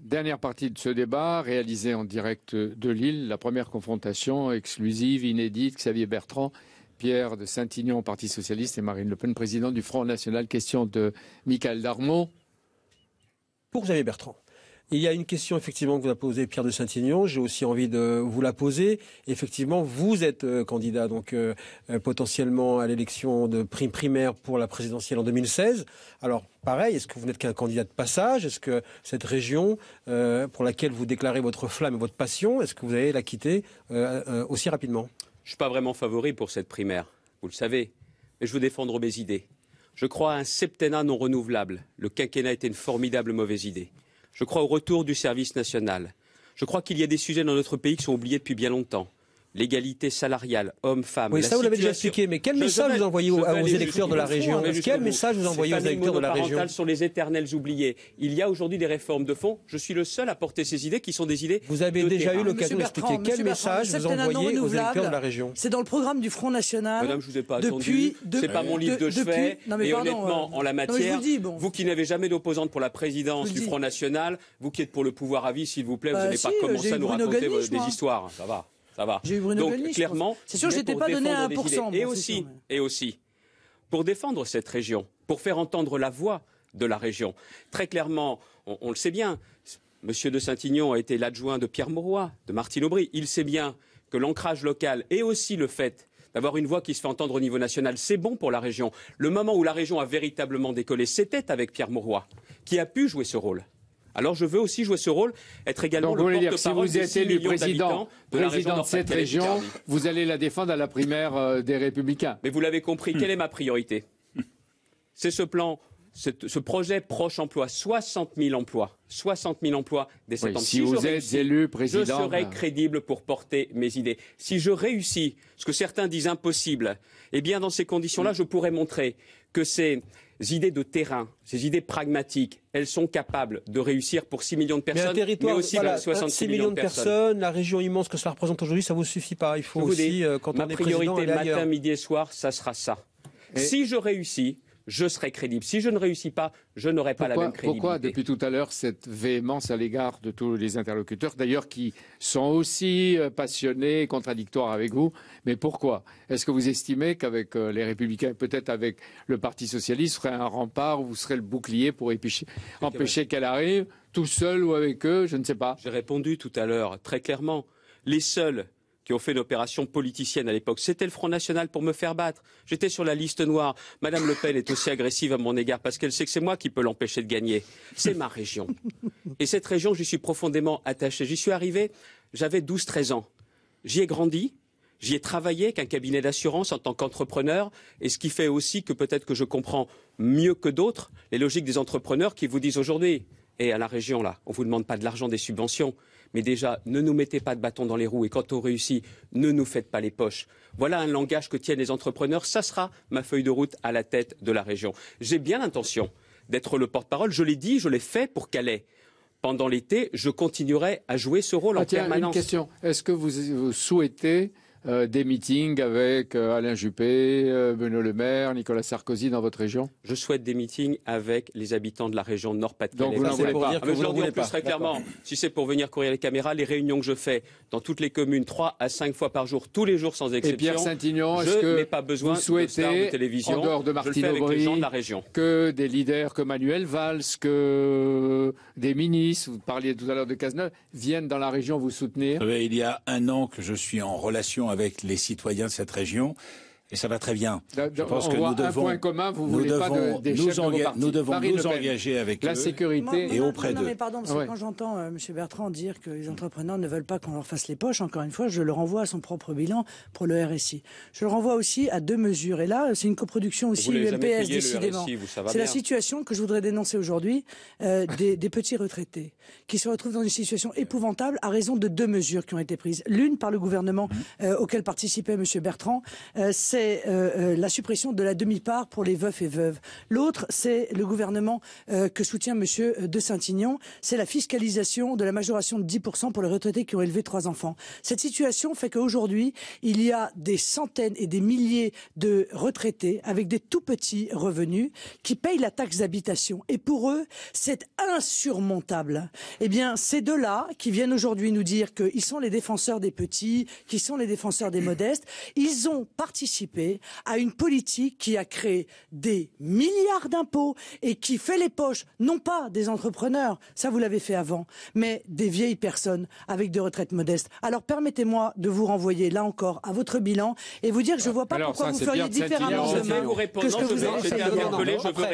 Dernière partie de ce débat, réalisée en direct de Lille, la première confrontation exclusive, inédite, Xavier Bertrand, Pierre de saint ignon Parti Socialiste, et Marine Le Pen, président du Front National. Question de Michael Darmon. Pour Xavier Bertrand, il y a une question effectivement que vous a posée Pierre de Saint-Ignon. J'ai aussi envie de vous la poser. Effectivement, vous êtes euh, candidat donc euh, euh, potentiellement à l'élection de prime primaire pour la présidentielle en 2016. Alors pareil, est-ce que vous n'êtes qu'un candidat de passage Est-ce que cette région pour laquelle vous déclarez votre flamme et votre passion, est-ce que vous allez la quitter aussi rapidement Je ne suis pas vraiment favori pour cette primaire, vous le savez. Mais je veux défendre mes idées. Je crois à un septennat non renouvelable. Le quinquennat était une formidable mauvaise idée. Je crois au retour du service national. Je crois qu'il y a des sujets dans notre pays qui sont oubliés depuis bien longtemps l'égalité salariale hommes-femmes. Oui, ça vous l'avez déjà expliqué, mais quel message vous envoyez aux, électeurs de la région Quel message vous envoyez aux électeurs de la région sont les éternels oubliés. Il y a aujourd'hui des réformes de fond. Je suis le seul à porter ces idées qui sont des idées. Vous avez déjà eu l'occasion d'expliquer quel message vous envoyez aux électeurs de la région. C'est dans le programme du Front National. Madame, je vous ai pas depuis, attendu. C'est pas mon livre de, chevet. et honnêtement, euh, en la matière, vous, qui n'avez jamais d'opposante pour la présidence du Front National, vous qui êtes pour le pouvoir à vie, s'il vous plaît, vous n'allez bah, pas commencé à nous raconter des histoires. Ça va. Ça va. J'ai eu Bruno Donc, clairement, c'est sûr, n'étais pas donné à 1%. et aussi, et aussi, pour défendre cette région, pour faire entendre la voix de la région. Très clairement, on, le sait bien. Monsieur de Saint-Ignon a été l'adjoint de Pierre Mauroy, de Martine Aubry. Il sait bien que l'ancrage local et aussi le fait d'avoir une voix qui se fait entendre au niveau national, c'est bon pour la région. Le moment où la région a véritablement décollé, c'était avec Pierre Mauroy, qui a pu jouer ce rôle. Alors je veux aussi jouer ce rôle, être également le dire, si vous êtes élu président, de, président de cette région, vous allez la défendre à la primaire euh, des Républicains. Mais vous l'avez compris, quelle est ma hmm. priorité C'est ce plan, ce, projet proche emploi, 60 000 emplois. 60 000 emplois des. si, vous êtes élu président, je serai ben. crédible pour porter mes idées. Si je réussis, ce que certains disent impossible, eh bien dans ces conditions-là, hmm. je pourrais montrer que c'est idées de terrain, ces idées pragmatiques, elles sont capables de réussir pour 6 millions de personnes, mais, un territoire, aussi voilà, 66 millions, de personnes. La région immense que cela représente aujourd'hui, ça vous suffit pas. Il faut aussi, euh, quand on est priorité, matin, midi et soir, ça sera ça. si je réussis, je serai crédible. Si je ne réussis pas, je n'aurai pas la même crédibilité. Pourquoi depuis tout à l'heure cette véhémence à l'égard de tous les interlocuteurs, d'ailleurs qui sont aussi euh, passionnés, contradictoires avec vous Mais pourquoi Est-ce que vous estimez qu'avec euh, les Républicains, peut-être avec le Parti Socialiste, vous serez un rempart, vous serez le bouclier pour empêcher qu'elle arrive, tout seul ou avec eux Je ne sais pas. J'ai répondu tout à l'heure très clairement. Les seuls qui ont fait une opération politicienne à l'époque. C'était le Front National pour me faire battre. J'étais sur la liste noire. Madame Le Pen est aussi agressive à mon égard parce qu'elle sait que c'est moi qui peux l'empêcher de gagner. C'est ma région. Et cette région, j'y suis profondément attaché. J'y suis arrivé, j'avais 12-13 ans. J'y ai grandi, J'y ai travaillé avec un cabinet d'assurance en tant qu'entrepreneur, et ce qui fait aussi que peut-être que je comprends mieux que d'autres les logiques des entrepreneurs qui vous disent aujourd'hui, et à la région là, on ne vous demande pas de l'argent des subventions, mais déjà, ne nous mettez pas de bâton dans les roues et quand on réussit, ne nous faites pas les poches. Voilà un langage que tiennent les entrepreneurs. Ça sera ma feuille de route à la tête de la région. J'ai bien l'intention d'être le porte-parole. Je l'ai dit, je l'ai fait pour Calais pendant l'été, je continuerai à jouer ce rôle en ah, permanence. Est-ce que vous souhaitez euh, des meetings avec euh, Alain Juppé, euh, Benoît Le Maire, Nicolas Sarkozy dans votre région Je souhaite des meetings avec les habitants de la région Nord-Pas-de-Calais. Donc vous voulez pas. plus très clairement, si c'est pour venir courir les caméras, les réunions que je fais dans toutes les communes, trois à cinq fois par jour, tous les jours sans exception. Et Pierre saint est-ce que pas besoin vous souhaitez, de, télévision, en dehors de Martine de la région. que des leaders comme Manuel Valls, que des ministres, vous parliez tout à l'heure de Cazeneuve, viennent dans la région vous soutenir Il y a un an que je suis en relation avec les citoyens de cette région, et ça va très bien. Je pense que nous devons, un commun, nous devons, nous, devons nous engager avec la sécurité et auprès d'eux. pardon, parce que quand j'entends euh, M. Bertrand dire que les entrepreneurs ne veulent pas qu'on leur fasse les poches, encore une fois, je le renvoie à son propre bilan pour le RSI. Je le renvoie aussi à deux mesures. Et là, c'est une coproduction aussi UMPS, décidément. C'est la situation que je voudrais dénoncer aujourd'hui euh, des, petits retraités qui se retrouvent dans une situation épouvantable à raison de deux mesures qui ont été prises. L'une par le gouvernement mmh. euh, auquel participait M. Bertrand, c'est euh, euh, la suppression de la demi-part pour les veufs et veuves. L'autre, c'est le gouvernement euh, que soutient M. de Saint-Ignon, c'est la fiscalisation de la majoration de 10% pour les retraités qui ont élevé trois enfants. Cette situation fait qu'aujourd'hui, il y a des centaines et des milliers de retraités avec des tout petits revenus qui payent la taxe d'habitation. Et pour eux, c'est insurmontable. Eh bien, c'est de là qui viennent aujourd'hui nous dire qu'ils sont les défenseurs des petits, qu'ils sont les défenseurs des modestes, ils ont participé à une politique qui a créé des milliards d'impôts et qui fait les poches, non pas des entrepreneurs, ça vous l'avez fait avant, mais des vieilles personnes avec des retraites modestes. Alors permettez-moi de vous renvoyer là encore à votre bilan et vous dire que je ne vois pas pourquoi vous feriez différemment que ce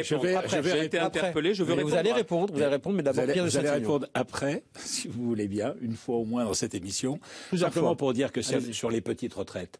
Je vais, après, été interpellé, je veux Vous allez répondre, vous allez répondre, mais d'abord répondre après, si vous voulez bien, une fois au moins dans cette émission. Tout simplement pour dire que sur les petites retraites.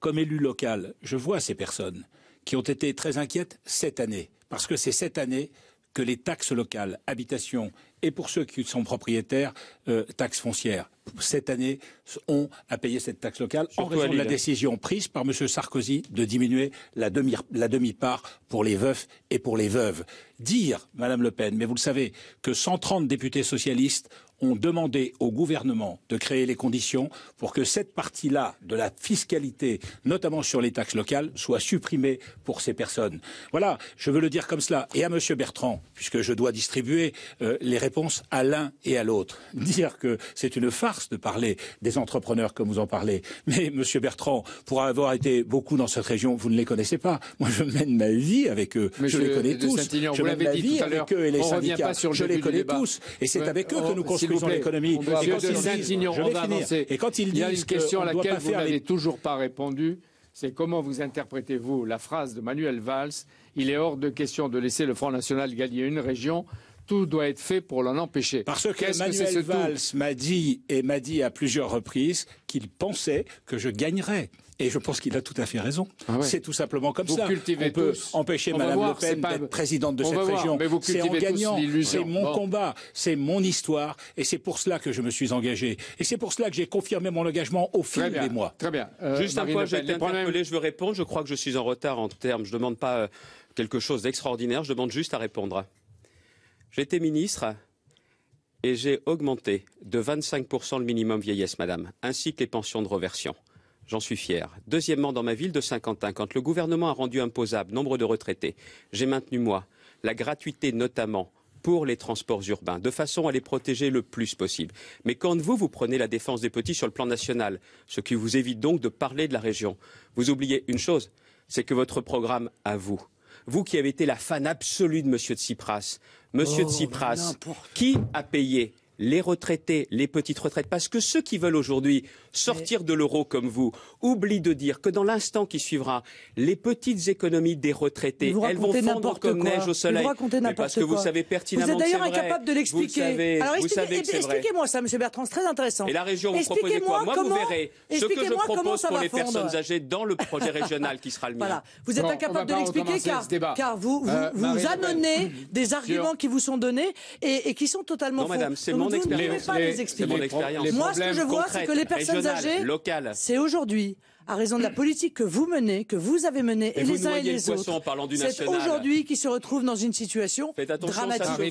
Comme élu local, je vois ces personnes qui ont été très inquiètes cette année, parce que c'est cette année que les taxes locales, habitation et pour ceux qui sont propriétaires, euh, taxes foncières, cette année, ont à payer cette taxe locale en raison de la décision prise par M. Sarkozy de diminuer la demi-part pour les veufs et pour les veuves. Dire, Madame Le Pen, mais vous le savez, que 130 députés socialistes ont demandé au gouvernement de créer les conditions pour que cette partie-là de la fiscalité, notamment sur les taxes locales, soit supprimée pour ces personnes. Voilà, je veux le dire comme cela. Et à M. Bertrand, puisque je dois distribuer euh, les réponses à l'un et à l'autre, dire que c'est une farce de parler des entrepreneurs comme vous en parlez. Mais M. Bertrand, pour avoir été beaucoup dans cette région, vous ne les connaissez pas. Moi, je mène ma vie avec eux. je les connais tous. Je mène ma vie avec eux et les syndicats. je les connais tous. Et c'est avec eux que oh, nous construisons l'économie. Et quand il y a une question à laquelle vous n'avez toujours pas répondu c'est comment vous interprétez-vous la phrase de Manuel Valls Il est hors de question de laisser le Front National gagner une région. Tout doit être fait pour l'en empêcher. Parce que Manuel Valls m'a dit et m'a dit à plusieurs reprises qu'il pensait que je gagnerais. Et je pense qu'il a tout à fait raison. Ah c'est tout simplement comme ça. on peut empêcher Madame Le Pen d'être présidente de cette région. C'est en gagnant. C'est mon combat, c'est mon histoire, et c'est pour cela que je me suis engagé. Et c'est pour cela que j'ai confirmé mon engagement au fil des mois. Très bien. Euh, juste un point, je veux répondre. Je crois que je suis en retard en termes. Je ne demande pas euh, quelque chose d'extraordinaire. Je demande juste à répondre. J'étais ministre et j'ai augmenté de 25% le minimum vieillesse, madame, ainsi que les pensions de reversion. J'en suis fier. Deuxièmement, dans ma ville de Saint-Quentin, quand le gouvernement a rendu imposable nombre de retraités, j'ai maintenu, moi, la gratuité notamment pour les transports urbains, de façon à les protéger le plus possible. Mais quand vous, vous prenez la défense des petits sur le plan national, ce qui vous évite donc de parler de la région, vous oubliez une chose, c'est que votre programme à vous, vous qui avez été la fan absolue de M. Tsipras, M. Oh, Tsipras, qui a payé les retraités, les petites retraites, parce que ceux qui veulent aujourd'hui sortir de l'euro comme vous oublient de dire que dans l'instant qui suivra, les petites économies des retraités, elles vont fondre comme neige au soleil. Vous parce que vous savez pertinemment vous êtes d'ailleurs incapable de l'expliquer. Alors expliquez-moi ça, Monsieur Bertrand, c'est très intéressant. Et la région, vous proposez quoi Moi, vous verrez ce que je propose pour les personnes âgées dans le projet régional qui sera le mien. Vous êtes incapable de l'expliquer car, vous, vous, euh, des arguments qui vous sont donnés et, qui sont totalement faux. Madame, c'est mon vous ne pouvez pas les expliquer. Moi, ce que je vois, c'est que les personnes âgées, c'est aujourd'hui à raison de la politique que vous menez, que vous avez menée, et, les uns et les autres. C'est aujourd'hui qui se retrouve dans une situation dramatique. Je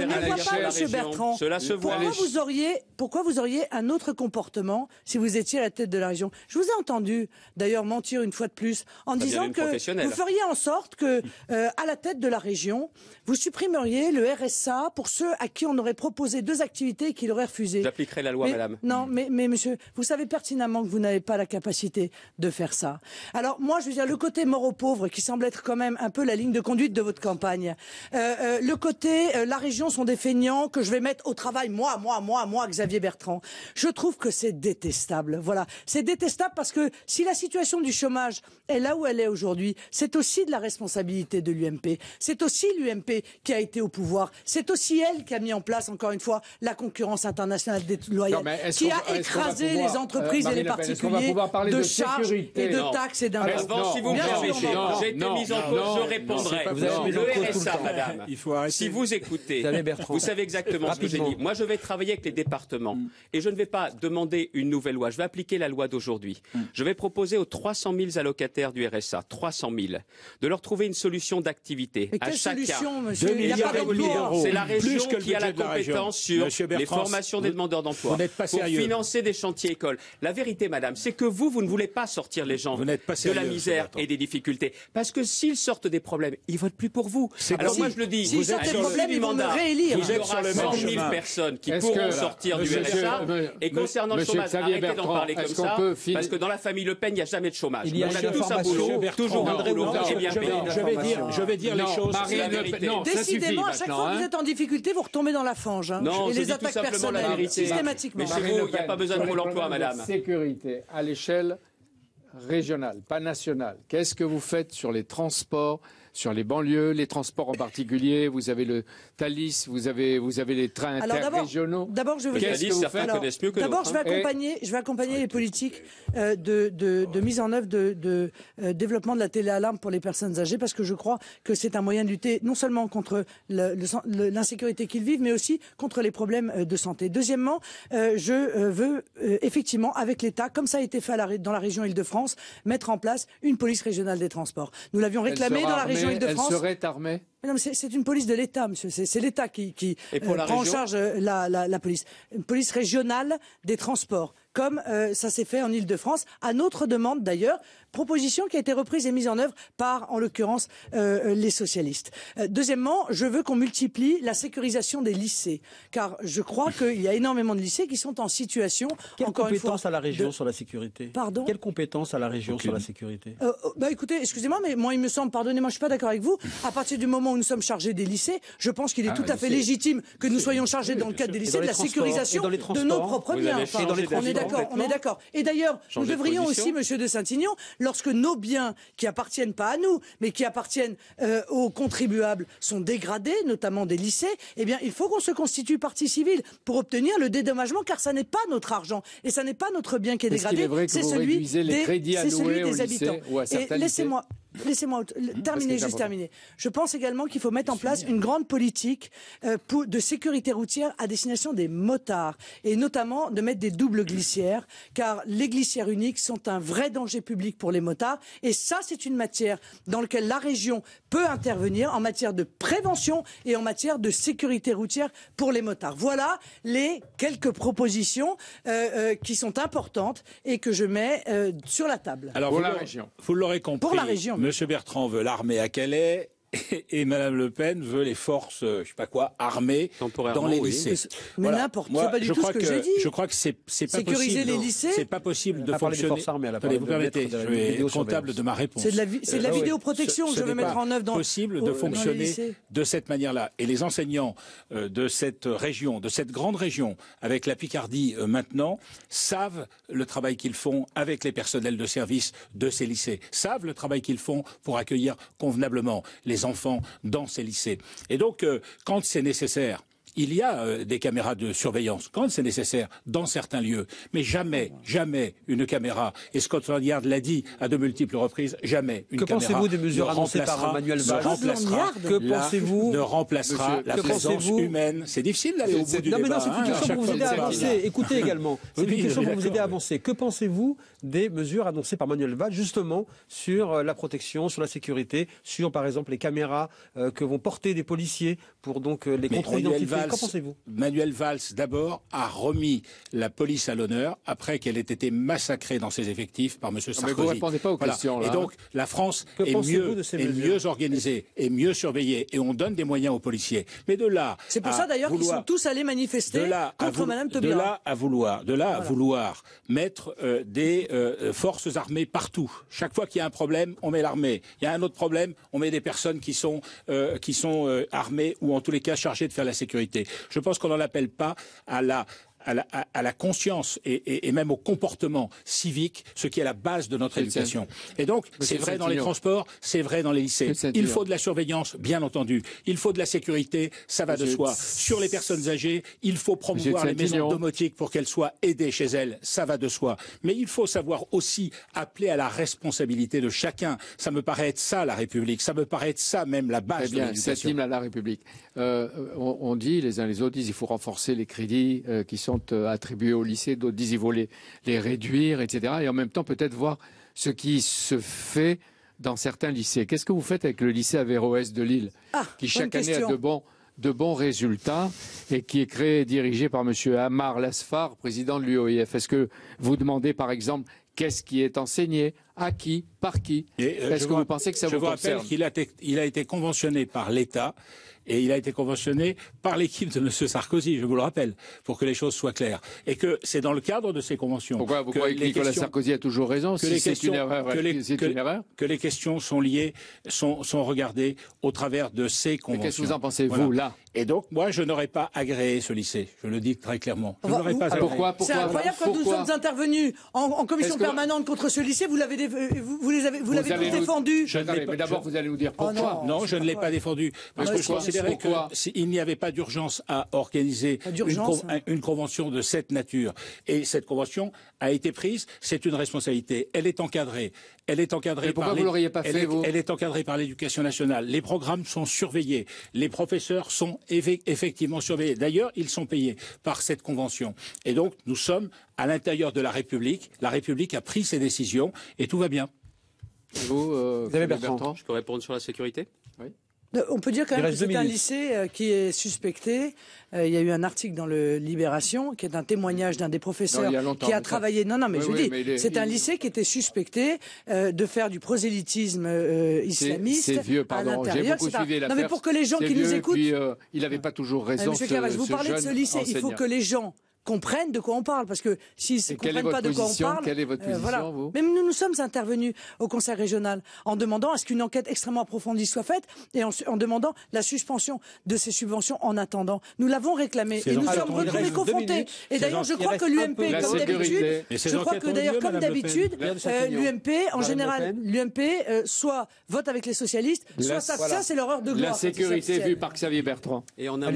ne vois pas, Monsieur Bertrand. Pourquoi vous auriez, pourquoi vous auriez un autre comportement si vous étiez à la tête de la région Je vous ai entendu, d'ailleurs, mentir une fois de plus en disant que vous feriez en sorte que, euh, à la tête de la région, vous supprimeriez le RSA pour ceux à qui on aurait proposé deux activités et qu'il aurait refusé. J'appliquerai la loi, madame. Non, mais, mais monsieur, vous savez pertinemment que vous n'avez pas la capacité de faire ça. Alors moi, je veux dire, le côté mort aux pauvres, qui semble être quand même un peu la ligne de conduite de votre campagne, euh, euh, le côté euh, la région sont des feignants que je vais mettre au travail, moi, moi, moi, moi, Xavier Bertrand, je trouve que c'est détestable. Voilà, c'est détestable parce que si la situation du chômage est là où elle est aujourd'hui, c'est aussi de la responsabilité de l'UMP. C'est aussi l'UMP qui a été au pouvoir. C'est aussi elle qui a mis en place, encore une fois, la concurrence internationale déloyale, qui a écrasé les entreprises et les particuliers de, de et de taxes et d'impôts. si vous me j'ai été mise en cause, je répondrai. Le RSA, madame, Il si vous écoutez, vous savez exactement ce que j'ai dit. Moi, je vais travailler avec les départements mm. et je ne vais pas demander une nouvelle loi. Je vais appliquer la loi d'aujourd'hui. Mm. Je vais proposer aux 300 000 allocataires du RSA, 300 000, de leur trouver une solution d'activité à chacun. C'est la région qui a la compétence sur les formations des demandeurs d'emploi pour financer des chantiers écoles. La vérité, madame, c'est que vous, vous ne voulez pas sortir les gens de la misère et des difficultés. Parce que s'ils sortent des problèmes, ils votent plus pour vous. Alors moi, je le dis, s'ils sortent des problèmes, ils vont me réélire. Il y sur 100 000 personnes qui pourront sortir du RSA. et concernant le chômage, arrêtez d'en parler comme ça. Parce que dans la famille Le Pen, il n'y a jamais de chômage. on a tous un boulot, toujours un boulot, Je vais dire, je vais dire les choses. Décidément, à chaque fois que hein. vous êtes en difficulté, vous retombez dans la fange. Hein. Et les attaques personnelles, systématiquement. Mais chez vous, il n'y a pas besoin de Pôle emploi, madame. Sécurité à l'échelle régional, pas national. Qu'est-ce que vous faites sur les transports sur les banlieues, les transports en particulier. Vous avez le Thalys, vous avez, vous avez les trains régionaux interrégionaux. D'abord, je, je vais hein. accompagner, je vais accompagner les politiques euh, de, mise en œuvre de, euh, développement de la téléalarme pour les personnes âgées parce que je crois que c'est un moyen de lutter non seulement contre l'insécurité qu'ils vivent, mais aussi contre les problèmes euh, de santé. Deuxièmement, je veux effectivement, avec l'État, comme ça a été fait dans la région Île-de-France, mettre en place une police régionale des transports. Nous l'avions réclamé dans la région elle serait armée c'est une police de l'État, monsieur. C'est l'État qui, euh, prend en charge euh, la police. Une police régionale des transports comme euh, ça s'est fait en Ile-de-France, à notre demande d'ailleurs, proposition qui a été reprise et mise en œuvre par, en l'occurrence, euh, euh, les socialistes. deuxièmement, je veux qu'on multiplie la sécurisation des lycées, car je crois qu'il y a énormément de lycées qui sont en situation, Quelle encore une fois... compétence à la région sur la sécurité Pardon Quelle compétence à la région sur la sécurité oh, bah, Écoutez, excusez-moi, mais moi, il me semble, pardonnez-moi, je suis pas d'accord avec vous, à partir du moment où nous sommes chargés des lycées, je pense qu'il est ah, tout à fait légitime que nous soyons chargés, dans le cadre des lycées, de la sécurisation de nos propres biens on est d'accord. Et d'ailleurs, nous devrions aussi, Monsieur de saint ignon lorsque nos biens qui appartiennent pas à nous, mais qui appartiennent euh, aux contribuables, sont dégradés, notamment des lycées, eh bien, il faut qu'on se constitue partie civile pour obtenir le dédommagement, car ça n'est pas notre argent et ça n'est pas notre bien qui est, dégradé. C'est celui des, celui des habitants. et laissez-moi, Laissez-moi mmh, terminer, juste terminer. Je pense également qu'il faut mettre en place une grande politique euh, de sécurité routière à destination des motards et notamment de mettre des doubles glissières, car les glissières uniques sont un vrai danger public pour les motards. Et ça, c'est une matière dans laquelle la région peut intervenir en matière de prévention et en matière de sécurité routière pour les motards. Voilà les quelques propositions euh, euh, qui sont importantes et que je mets sur la table. Alors, pour la région. Vous l'aurez compris. Pour la région. Monsieur Bertrand veut l'armée à Calais, et, Madame Le Pen veut les forces, euh, je sais pas quoi, armées dans les lycées. Mais, n'importe, c'est pas du je tout ce que, j'ai dit. Je crois que c'est c'est pas Sécuriser possible. les lycées. C'est pas possible de fonctionner. armées, la vous permettez, je vais comptable de ma réponse. C'est de la, de euh, vidéoprotection que je vais mettre en œuvre dans. Possible de fonctionner de cette manière-là. Et les enseignants euh, de cette région, de cette grande région, avec la Picardie maintenant, savent le travail qu'ils font avec les personnels de service de ces lycées, savent le travail qu'ils font pour accueillir convenablement les enfants dans ces lycées. Et donc, euh, quand c'est nécessaire, il y a euh, des caméras de surveillance quand c'est nécessaire dans certains lieux, mais jamais, jamais une caméra. Et Scotland Yard l'a dit à de multiples reprises, jamais une caméra. Que pensez-vous des mesures annoncées par Manuel Valls Que pensez-vous Ne remplacera la présence humaine. C'est difficile d'aller au bout du non, Mais non, hein, c'est une question pour vous aider à avancer. Écoutez également, c'est une question pour vous aider à avancer. Que pensez-vous des mesures annoncées par Manuel Valls justement sur euh, la protection, sur la sécurité, sur par exemple les caméras euh, que vont porter des policiers pour donc les contrôles identifiés pensez-vous? Manuel Valls d'abord a remis la police à l'honneur après qu'elle ait été massacrée dans ses effectifs par M. Sarkozy. vous répondez pas aux questions. Là. Et donc hein. la France est, mieux, organisée, et mieux surveillée et on donne des moyens aux policiers. Mais de là, c'est pour ça d'ailleurs qu'ils sont tous allés manifester contre Mme Taubira. De là à vouloir, de là vouloir mettre euh, des euh, forces armées partout. Chaque fois qu'il y a un problème, on met l'armée. Il y a un autre problème, on met des personnes qui sont euh, qui sont armées ou en tous les cas chargées de faire la sécurité. Je pense qu'on n'en appelle pas à la à la, à, la conscience et, et, et, même au comportement civique, ce qui est la base de notre éducation. Et donc, c'est vrai dans les transports, c'est vrai dans les lycées. Il faut de la surveillance, bien entendu. Il faut de la sécurité, ça va de soi. Sur les personnes âgées, il faut promouvoir les maisons domotiques pour qu'elles soient aidées chez elles, ça va de soi. Mais il faut savoir aussi appeler à la responsabilité de chacun. Ça me paraît être ça la République, ça me paraît être ça même la base de l'éducation. la République. Euh, on, dit, les uns les autres disent, il faut renforcer les crédits euh, qui sont sont euh, attribués au lycée, d'autres disent qu'il faut les, réduire, etc. Et en même temps, peut-être voir ce qui se fait dans certains lycées. Qu'est-ce que vous faites avec le lycée Averroès de Lille, ah, qui chaque année a de bons, de bons résultats et qui est créé et dirigé par M. Amar Lasfar, président de l'UOIF Est-ce que vous demandez, par exemple, qu'est-ce qui est enseigné à qui Par qui euh, Est-ce que vous, pensez que ça je vous, rappelle qu'il a, il a été conventionné par l'État et il a été conventionné par l'équipe de M. Sarkozy, je vous le rappelle, pour que les choses soient claires. Et que c'est dans le cadre de ces conventions. Pourquoi vous que croyez que Nicolas Sarkozy a toujours raison C'est une erreur, que, les, une erreur que les, questions sont liées, sont, sont regardées au travers de ces conventions. Qu'est-ce que vous en pensez, vous, là et donc, moi, je n'aurais pas agréé ce lycée. Je le dis très clairement. Je pas Pourquoi, pourquoi C'est incroyable quand nous sommes intervenus en, en commission permanente contre ce lycée. Vous l'avez euh, vous, les avez, vous, l'avez tout défendu. mais d'abord, vous allez nous dire pourquoi. Ah non, je ne l'ai pas défendu parce que je considérais qu'il n'y avait pas d'urgence à organiser hein. une, convention de cette nature, et cette convention a été prise, c'est une responsabilité. Elle est encadrée, elle est encadrée. par l'éducation nationale. Les programmes sont surveillés. Les professeurs sont effectivement surveillés. D'ailleurs, ils sont payés par cette convention. Et donc, nous sommes à l'intérieur de la République. La République a pris ses décisions et tout va bien. Euh, vous, avez Bertrand. Je peux répondre sur la sécurité. Oui. On peut dire quand même que c'est un lycée euh, qui est suspecté. Euh, il y a eu un article dans le Libération qui est un témoignage d'un des professeurs qui a travaillé. Non, non, mais je dis, c'est un lycée qui était suspecté euh, de faire du prosélytisme islamiste. C'est vieux, pardon. J'ai beaucoup suivi Non, mais pour que les gens qui nous écoutent. il n'avait pas toujours raison. Monsieur vous parlez de ce lycée. Il faut que les gens comprennent de quoi on parle. Parce que s'ils ne comprennent pas de quoi on parle. Quelle est votre euh, position, vous Même nous, nous sommes intervenus au Conseil régional en demandant à ce qu'une enquête extrêmement approfondie soit faite et en, demandant la suspension de ces subventions en attendant. Nous l'avons réclamé et nous sommes retrouvés confrontés. Et d'ailleurs, je crois que l'UMP, comme d'habitude, je crois que d'ailleurs, comme d'habitude, l'UMP, en général, l'UMP, euh, soit vote avec les socialistes, soit ça, c'est l'horreur de gloire. La sécurité vue par Xavier Bertrand. Et en un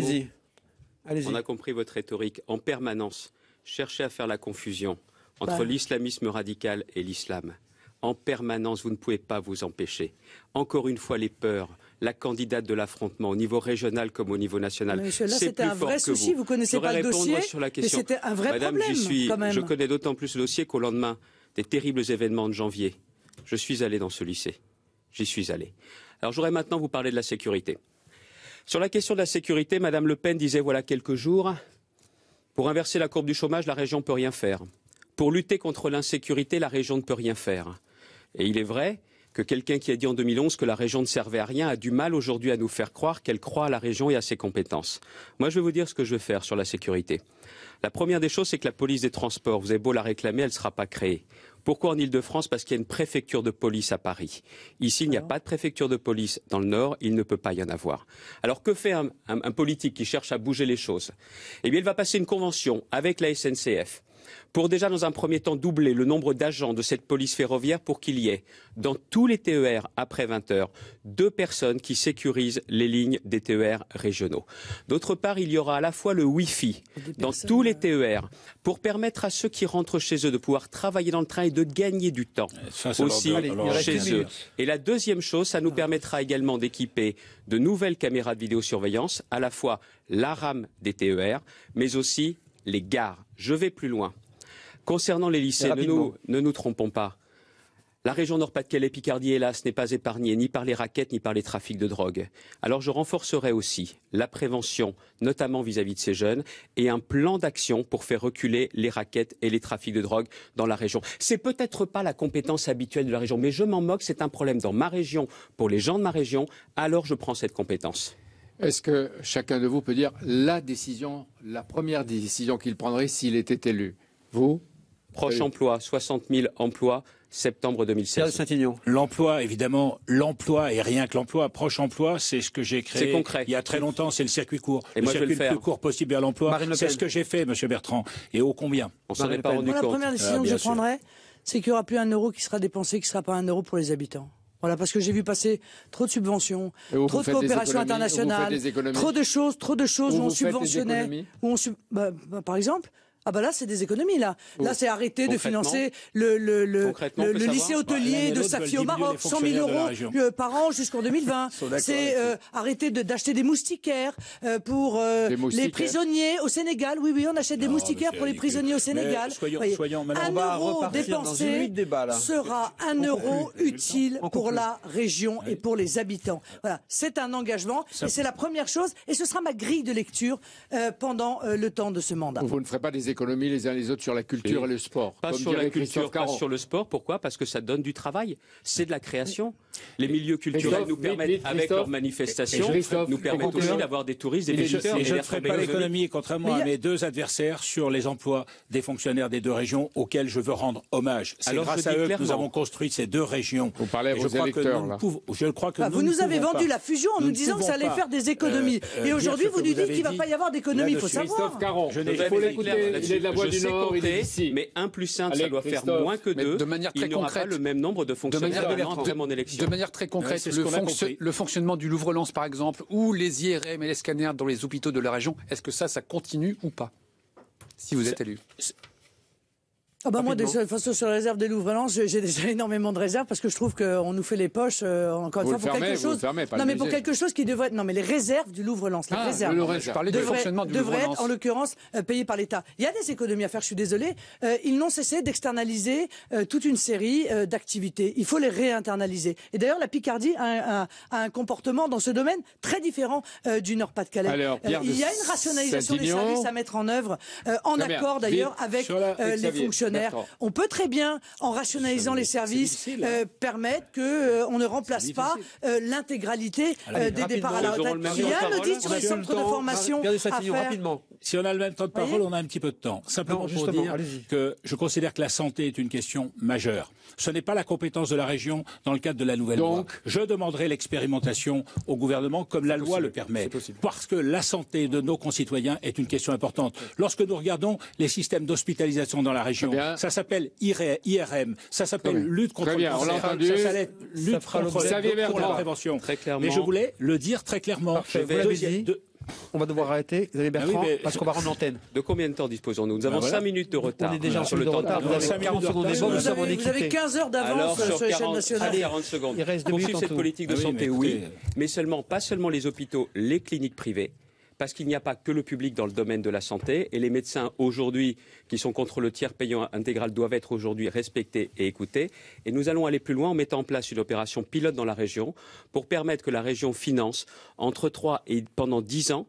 on a compris votre rhétorique en permanence. Cherchez à faire la confusion entre bah. l'islamisme radical et l'islam. En permanence, vous ne pouvez pas vous empêcher. Encore une fois, les peurs, la candidate de l'affrontement au niveau régional comme au niveau national. C'était un vrai souci, vous. connaissez le dossier. Madame, Je connais d'autant plus le dossier qu'au lendemain des terribles événements de janvier, je suis allé dans ce lycée. J'y suis allé. Alors j'aurais maintenant vous parler de la sécurité. Sur la question de la sécurité, Madame Le Pen disait voilà quelques jours pour inverser la courbe du chômage, la région ne peut rien faire. Pour lutter contre l'insécurité, la région ne peut rien faire. Et il est vrai que quelqu'un qui a dit en 2011 que la région ne servait à rien a du mal aujourd'hui à nous faire croire qu'elle croit à la région et à ses compétences. Moi, je vais vous dire ce que je vais faire sur la sécurité. La première des choses, c'est que la police des transports, vous avez beau la réclamer, elle ne sera pas créée. Pourquoi en Ile-de-France Parce qu'il y a une préfecture de police à Paris. Ici, il n'y a pas de préfecture de police dans le Nord, il ne peut pas y en avoir. Alors que fait un, un politique qui cherche à bouger les choses Eh bien, il va passer une convention avec la SNCF pour déjà dans un premier temps doubler le nombre d'agents de cette police ferroviaire pour qu'il y ait dans tous les TER après 20 heures deux personnes qui sécurisent les lignes des TER régionaux. D'autre part, il y aura à la fois le Wi-Fi dans tous les euh, TER pour permettre à ceux qui rentrent chez eux de pouvoir travailler dans le train et de gagner du temps euh, aussi chez eux. Et la deuxième chose, ça nous ah. permettra également d'équiper de nouvelles caméras de vidéosurveillance, à la fois la rame des TER, mais aussi les gares. Je vais plus loin. Concernant les lycées, ne nous, ne nous trompons pas. La région Nord-Pas-de-Calais, Picardie, hélas, n'est pas épargnée ni par les raquettes ni par les trafics de drogue. Alors je renforcerai aussi la prévention, notamment vis-à-vis de ces jeunes, et un plan d'action pour faire reculer les raquettes et les trafics de drogue dans la région. C'est peut-être pas la compétence habituelle de la région, mais je m'en moque, c'est un problème dans ma région, pour les gens de ma région, alors je prends cette compétence. Est-ce que chacun de vous peut dire la décision, la première décision qu'il prendrait s'il était élu Vous Proche emploi, 60 000 emplois, septembre 2016. L'emploi, évidemment, l'emploi et rien que l'emploi. Proche emploi, c'est ce que j'ai créé il y a très longtemps, c'est le circuit court. le circuit le, plus court possible à l'emploi, c'est ce que j'ai fait, Monsieur Bertrand. Et ô combien On pas La première décision ah, que je prendrais, prendrai, c'est qu'il n'y aura plus un euro qui sera dépensé, qui ne sera pas un euro pour les habitants. Voilà, parce que j'ai vu passer trop de subventions, trop de coopération internationale, trop de choses, trop de choses où, on subventionnait, on bah, bah, par exemple, ah bah là c'est des économies là. Là c'est arrêter de financer le le le, le, lycée hôtelier de Safi au Maroc, 100 000 euros euh, par an jusqu'en 2020. c'est euh, arrêter d'acheter des moustiquaires euh, pour les prisonniers au Sénégal. Oui oui on achète des moustiquaires pour les prisonniers au Sénégal. un euro dépensé sera un euro utile pour la région et pour les habitants. Voilà c'est un engagement et c'est la première chose et ce sera ma grille de lecture pendant le temps de ce mandat. Vous ne ferez pas économies les uns les autres sur la culture et, le sport. Pas sur la culture, pas sur le sport. Pourquoi Parce que ça donne du travail. C'est de la création. Les milieux culturels nous permettent, avec leurs manifestations, nous permettent aussi d'avoir des touristes, des visiteurs. Et je ne ferai pas l'économie, contrairement à mes deux adversaires, sur les emplois des fonctionnaires des deux régions auxquels je veux rendre hommage. C'est grâce à eux que nous avons construit ces deux régions. Vous parlez aux électeurs, là. Je crois que ah, Vous nous avez vendu la fusion en nous disant que ça allait faire des économies. Euh, euh, et aujourd'hui, vous nous dites qu'il ne va pas y avoir d'économies. Il faut savoir. Je pas il est de la voie je du sais Nord, est ici. mais 1 plus 1, ça doit faire moins que 2. De manière très il aura concrète. pas le même nombre de fonctionnaires de en élection. De manière très concrète, le, le, fonctionnement du louvre Lance, par exemple, ou les IRM et les scanners dans les hôpitaux de la région, est-ce que ça, ça continue ou pas Si vous êtes élu ah bah ah, moi, de toute façon, sur la réserve des Louvre-Lens, j'ai déjà énormément de réserves parce que je trouve qu'on nous fait les poches, euh, encore une fois, pour quelque chose. non, mais pour quelque chose qui devrait être. Non, mais les réserves du louvre lance les ah, réserves. je parlais devrait, du fonctionnement du devrait être, en l'occurrence, euh, payé par l'État. Il y a des économies à faire, je suis désolé. Euh, ils n'ont cessé d'externaliser toute une série d'activités. Il faut les réinternaliser. Et d'ailleurs, la Picardie a un, a un, comportement dans ce domaine très différent du Nord-Pas-de-Calais. il y a une rationalisation des services à mettre en œuvre, en accord d'ailleurs avec les fonctionnaires on peut très bien, en rationalisant les services, euh, hein. permettre que euh, ne remplace pas euh, l'intégralité des départs à la retraite. Rien ne dit sur les centres de formation. Si on a le même temps de parole, on a un petit peu de temps. Simplement pour dire que je considère que la santé est une question majeure. Ce n'est pas la compétence de la région dans le cadre de la nouvelle Donc, loi. Je demanderai l'expérimentation au gouvernement comme la loi le permet. Parce que la santé de nos concitoyens est une question importante. Lorsque nous regardons les systèmes d'hospitalisation dans la région, ça s'appelle IRM, e, ça s'appelle lutte contre le cancer, ça s'appelle lutte contre, la prévention. Mais je voulais le dire très clairement on va devoir arrêter. Vous ah Bertrand, ah parce qu'on va rendre l'antenne. De combien de temps disposons-nous Nous ben avons 5 minutes de retard. On est déjà sur le temps retard. Vous avez 40 secondes de Vous, avez, vous avez 15 heures d'avance sur, sur, les chaînes nationales. Allez, 40 secondes. Il reste suivre cette politique de ah santé, oui, mais seulement, pas seulement les hôpitaux, les cliniques privées parce qu'il n'y a pas que le public dans le domaine de la santé et les médecins aujourd'hui qui sont contre le tiers payant intégral doivent être aujourd'hui respectés et écoutés. Et nous allons aller plus loin en mettant en place une opération pilote dans la région pour permettre que la région finance entre 3 et pendant 10 ans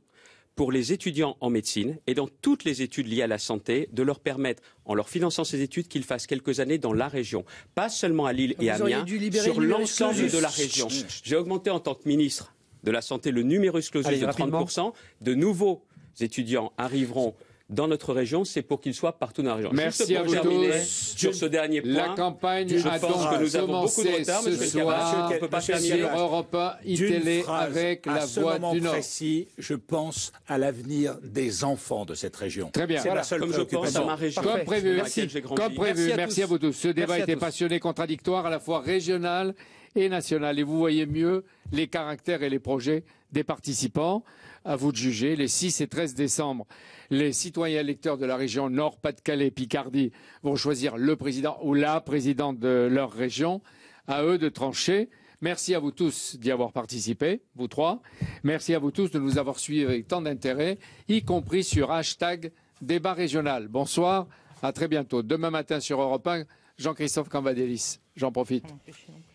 pour les étudiants en médecine et dans toutes les études liées à la santé, de leur permettre, en leur finançant ces études, qu'ils fassent quelques années dans la région. Pas seulement à Lille et à Amiens, sur l'ensemble de la région. J'ai augmenté en tant que ministre de la santé, le numerus clausus de 30%, de nouveaux étudiants arriveront dans notre région, c'est pour qu'ils soient partout dans la région. Merci à vous tous. Sur ce dernier point, la campagne je pense que nous avons beaucoup de retard, ce je soir Monsieur, pas peut sur Europe 1 avec la voix du Nord. Précis, je pense à l'avenir des enfants de cette région. Très bien. C'est La seule Comme je pense à ma région. Comme prévu. Merci. Comme prévu. Merci à, vous tous. Ce débat était passionné, contradictoire, à la fois régional et nationale. Et vous voyez mieux les caractères et les projets des participants. À vous de juger. Les 6 et 13 décembre, les citoyens électeurs de la région Nord, Pas-de-Calais, Picardie vont choisir le président ou la présidente de leur région. À eux de trancher. Merci à vous tous d'y avoir participé, vous trois. Merci à vous tous de nous avoir suivis avec tant d'intérêt, y compris sur hashtag débat régional. Bonsoir, à très bientôt. Demain matin sur Europe 1, Jean-Christophe Cambadélis. J'en profite.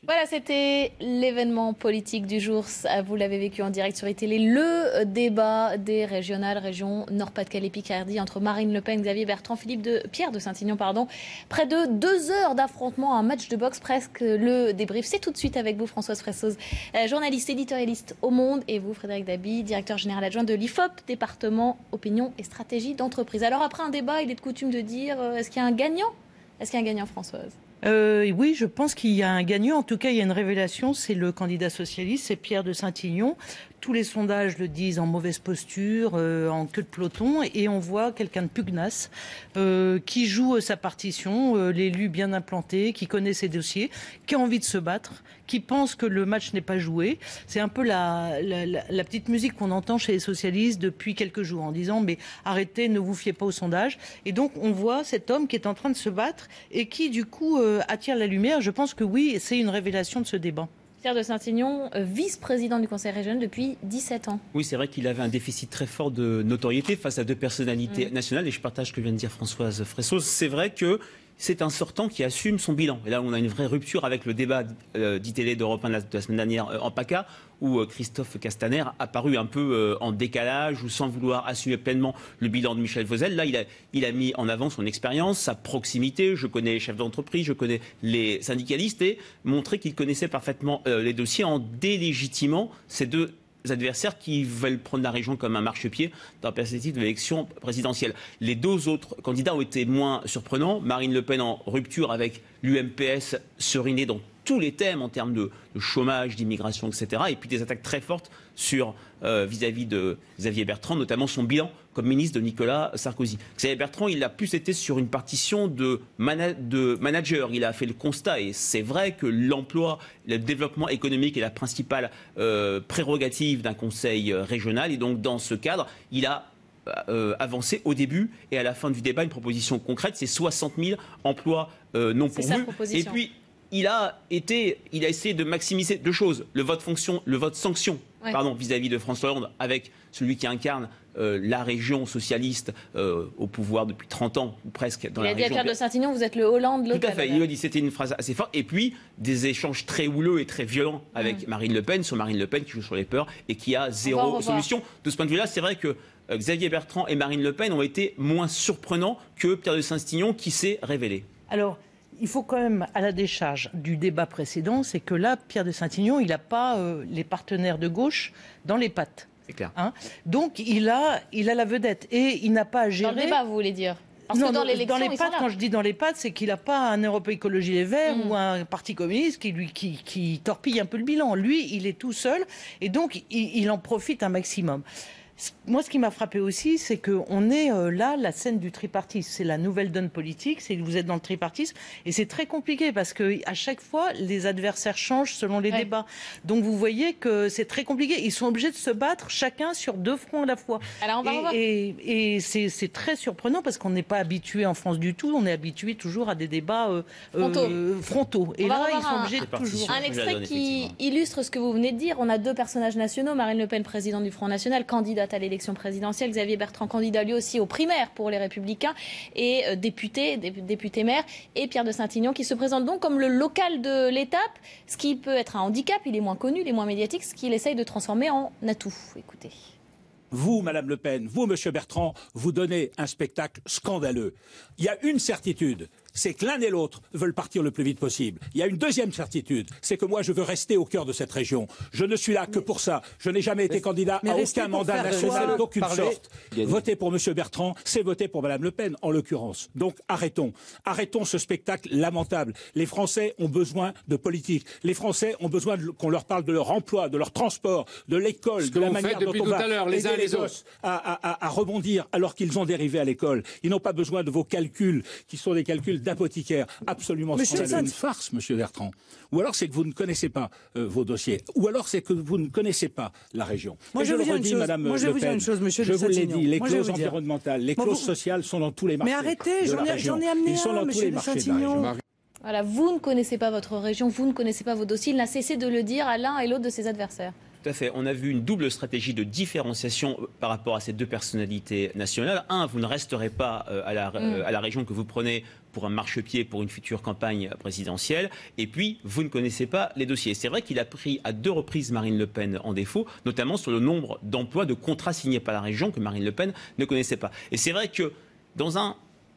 Voilà, c'était l'événement politique du jour. Vous l'avez vécu en direct sur e télé. Le euh, débat des régionales, région Nord-Pas-de-Calais, Picardie, entre Marine Le Pen, Xavier Bertrand, Philippe de Pierre de Saint-Ignon, pardon. Près de deux heures d'affrontement, un match de boxe presque. Le débrief, c'est tout de suite avec vous, Françoise Fressoz, euh, journaliste, éditorialiste au Monde, et vous, Frédéric Dabi, directeur général adjoint de l'IFOP, département opinion et stratégie d'entreprise. Alors après un débat, il est de coutume de dire, euh, est-ce qu'il y a un gagnant Est-ce qu'il y a un gagnant, Françoise euh, oui, je pense qu'il y a un gagnant. En tout cas, il y a une révélation. C'est le candidat socialiste, c'est Pierre de Saint-Ignon, tous les sondages le disent, en mauvaise posture, euh, en queue de peloton, et on voit quelqu'un de pugnace euh, qui joue euh, sa partition, l'élu bien implanté, qui connaît ses dossiers, qui a envie de se battre, qui pense que le match n'est pas joué. C'est un peu la, petite musique qu'on entend chez les socialistes depuis quelques jours en disant mais arrêtez, ne vous fiez pas au sondage. Et donc on voit cet homme qui est en train de se battre et qui du coup attire la lumière. Je pense que oui, c'est une révélation de ce débat. Pierre de saint ignon euh, vice-président du Conseil régional depuis 17 ans. Oui, c'est vrai qu'il avait un déficit très fort de notoriété face à deux personnalités mm. nationales, et je partage ce que vient de dire Françoise Fressos. C'est vrai que c'est un sortant qui assume son bilan. Et là, on a une vraie rupture avec le débat euh, dit d'Europe 1 de la semaine dernière euh, en PACA, où euh, Christophe Castaner a paru un peu en décalage ou sans vouloir assumer pleinement le bilan de Michel Vosel Là, il a, mis en avant son expérience, sa proximité. Je connais les chefs d'entreprise, je connais les syndicalistes et montré qu'il connaissait parfaitement les dossiers en délégitimant ces deux adversaires qui veulent prendre la région comme un marchepied dans la perspective de l'élection présidentielle. Les deux autres candidats ont été moins surprenants. Marine Le Pen en rupture avec l'UMPS, Seriné dans tous les thèmes en termes de, chômage, d'immigration, etc. Et puis des attaques très fortes sur euh, vis-à-vis de Xavier Bertrand, notamment son bilan comme ministre de Nicolas Sarkozy. Xavier Bertrand, il a plus été sur une partition de, managers. de manager. Il a fait le constat, et c'est vrai que l'emploi, le développement économique est la principale euh, prérogative d'un conseil euh, régional. Et donc, dans ce cadre, il a avancé au début et à la fin du débat une proposition concrète, c'est 60 000 emplois non pourvus. Et puis il a été, il a essayé de maximiser deux choses le vote sanction, pardon, vis-à-vis de François Hollande, avec celui qui incarne euh, la région socialiste euh, au pouvoir depuis 30 ans ou presque dans il la a dit à Pierre de Saint-Ignon, vous êtes le Hollande Tout à fait. Il a dit, c'était une phrase assez forte. Et puis des échanges très houleux et très violents avec Marine Le Pen, sur Marine Le Pen qui joue sur les peurs et qui a zéro solution. De ce point de vue-là, c'est vrai que euh, Xavier Bertrand et Marine Le Pen ont été moins surprenants que Pierre de Saint-Ignon qui s'est révélé. Alors, il faut quand même, à la décharge du débat précédent, c'est que là, Pierre de Saint-Ignon, il n'a pas euh, les partenaires de gauche dans les pattes. C'est clair. Hein. Donc il a, il a la vedette et il n'a pas à gérer. Dans le débat, vous voulez dire parce non, que dans, dans les pattes, quand je dis dans les pattes, c'est qu'il n'a pas un Europe Écologie Les Verts hmm. ou un Parti communiste qui, lui, qui, torpille un peu le bilan. Lui, il est tout seul et donc il, il en profite un maximum. Moi, ce qui m'a frappé aussi, c'est qu'on est euh, là, la scène du tripartisme. C'est la nouvelle donne politique, c'est que vous êtes dans le tripartisme. Et c'est très compliqué parce que à chaque fois, les adversaires changent selon les débats. Donc vous voyez que c'est très compliqué. Ils sont obligés de se battre chacun sur deux fronts à la fois. Alors on va et, et, c'est très surprenant parce qu'on n'est pas habitué en France du tout. On est habitué toujours à des débats euh, euh, frontaux. Et là, ils sont obligés de toujours. Un extrait qui illustre ce que vous venez de dire. On a deux personnages nationaux, Marine Le Pen, présidente du Front National, candidate à l'élection présidentielle, Xavier Bertrand, candidat lui aussi aux primaires pour les Républicains, et euh, député, député maire, et Pierre de saint ignon qui se présente donc comme le local de l'étape, ce qui peut être un handicap, il est moins connu, il est moins médiatique, ce qu'il essaye de transformer en atout. Écoutez. Vous, Madame Le Pen, vous, Monsieur Bertrand, vous donnez un spectacle scandaleux. Il y a une certitude, c'est que l'un et l'autre veulent partir le plus vite possible. Il y a une deuxième certitude, c'est que moi je veux rester au cœur de cette région. Je ne suis là que pour ça. Je n'ai jamais été candidat à aucun mandat national d'aucune sorte. Voter pour M. Bertrand, c'est voter pour Mme Le Pen, en l'occurrence. Donc arrêtons. Arrêtons ce spectacle lamentable. Les Français ont besoin de politique. Les Français ont besoin qu'on leur parle de leur emploi, de leur transport, de l'école, de la manière dont on va les uns les autres. À, à rebondir alors qu'ils ont dérivé à l'école. Ils n'ont pas besoin de vos calculs qui sont des calculs apothicaire absolument scandaleux, une farce, Monsieur Bertrand. Ou alors c'est que vous ne connaissez pas euh, vos dossiers. Ou alors c'est que vous ne connaissez pas la région. Moi, je, vous le redis, Madame vous une Je vous l'ai dit, les clauses environnementales, les clauses sociales sont dans tous les marchés. Mais arrêtez, j'en ai, amené un, vous ne connaissez pas votre région, vous ne connaissez pas vos dossiers. Il n'a cessé de le dire à l'un et l'autre de ses adversaires. Tout à fait. On a vu une double stratégie de différenciation par rapport à ces deux personnalités nationales. Un, vous ne resterez pas euh, mm. euh, à la région que vous prenez un marchepied pour une future campagne présidentielle. Et puis, vous ne connaissez pas les dossiers. C'est vrai qu'il a pris à deux reprises Marine Le Pen en défaut, notamment sur le nombre d'emplois, de contrats signés par la région que Marine Le Pen ne connaissait pas. Et c'est vrai que dans un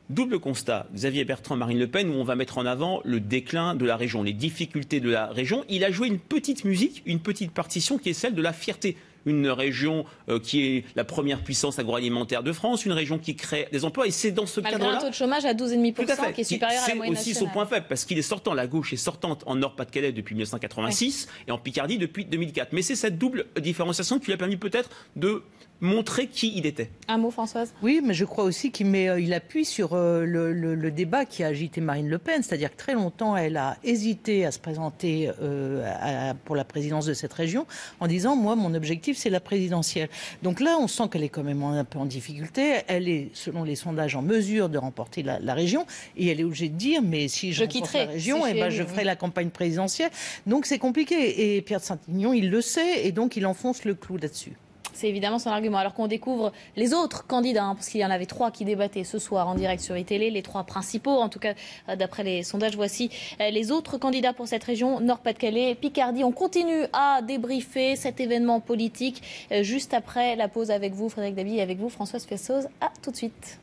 double constat, Xavier Bertrand, Marine Le Pen, où on va mettre en avant le déclin de la région, les difficultés de la région. Il a joué une petite musique, une petite partition qui est celle de la fierté une région euh, qui est la première puissance agroalimentaire de France, une région qui crée des emplois. Et c'est dans ce cadre-là. Malgré un taux de chômage à 12,5% qui est supérieur à la moyenne nationale. C'est aussi son point faible, parce qu'il est sortant. La gauche est sortante en Nord-Pas-de-Calais depuis 1986 et en Picardie depuis 2004. Mais c'est cette double différenciation qui lui a permis peut-être de montrer qui il était. Un mot, Françoise Oui, mais je crois aussi qu'il met, euh, il appuie sur euh, le, débat qui a agité Marine Le Pen, c'est-à-dire que très longtemps, elle a hésité à se présenter pour la présidence de cette région en disant, moi, mon objectif, c'est la présidentielle. Donc là, on sent qu'elle est quand même un peu en difficulté. Elle est, selon les sondages, en mesure de remporter la, région. Et elle est obligée de dire, mais si je, je la région, eh je ben, ferai la campagne présidentielle. Donc c'est compliqué. Et Pierre de Saint-Ignon, il le sait, et donc il enfonce le clou là-dessus. C'est évidemment son argument. Alors qu'on découvre les autres candidats, hein, parce qu'il y en avait trois qui débattaient ce soir en direct sur iTélé, les trois principaux, en tout cas euh, d'après les sondages. Voici euh, les autres candidats pour cette région, Nord-Pas-de-Calais, Picardie. On continue à débriefer cet événement politique euh, juste après la pause avec vous, Frédéric Dabi, et avec vous, Françoise Fessoz. À tout de suite.